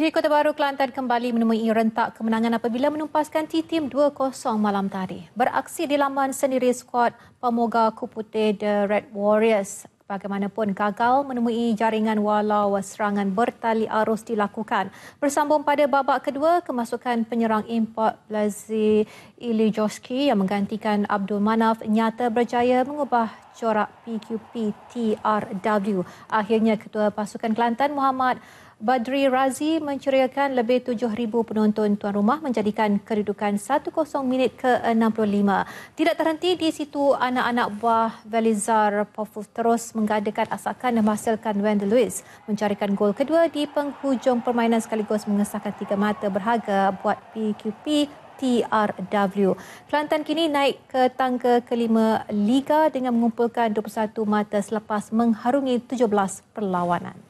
Di Kota Baru, Kelantan kembali menemui rentak kemenangan apabila menumpaskan T-Team 2-0 malam tadi. Beraksi di laman sendiri skuad Pemoga Kuputi The Red Warriors. Bagaimanapun gagal menemui jaringan walau serangan bertali arus dilakukan. Bersambung pada babak kedua, kemasukan penyerang import Blazi Ilijoski yang menggantikan Abdul Manaf nyata berjaya mengubah corak PQP TRW. Akhirnya ketua pasukan Kelantan Muhammad Badri Razi menceriakan lebih 7,000 penonton tuan rumah menjadikan kedudukan 1-0 minit ke-65. Tidak terhenti di situ anak-anak buah Velizar Pofu terus menggadakan asakan dan menghasilkan Wendel Lewis mencarikan gol kedua di penghujung permainan sekaligus mengesahkan tiga mata berharga buat PQP TRW. Kelantan kini naik ke tangga kelima Liga dengan mengumpulkan 21 mata selepas mengharungi 17 perlawanan.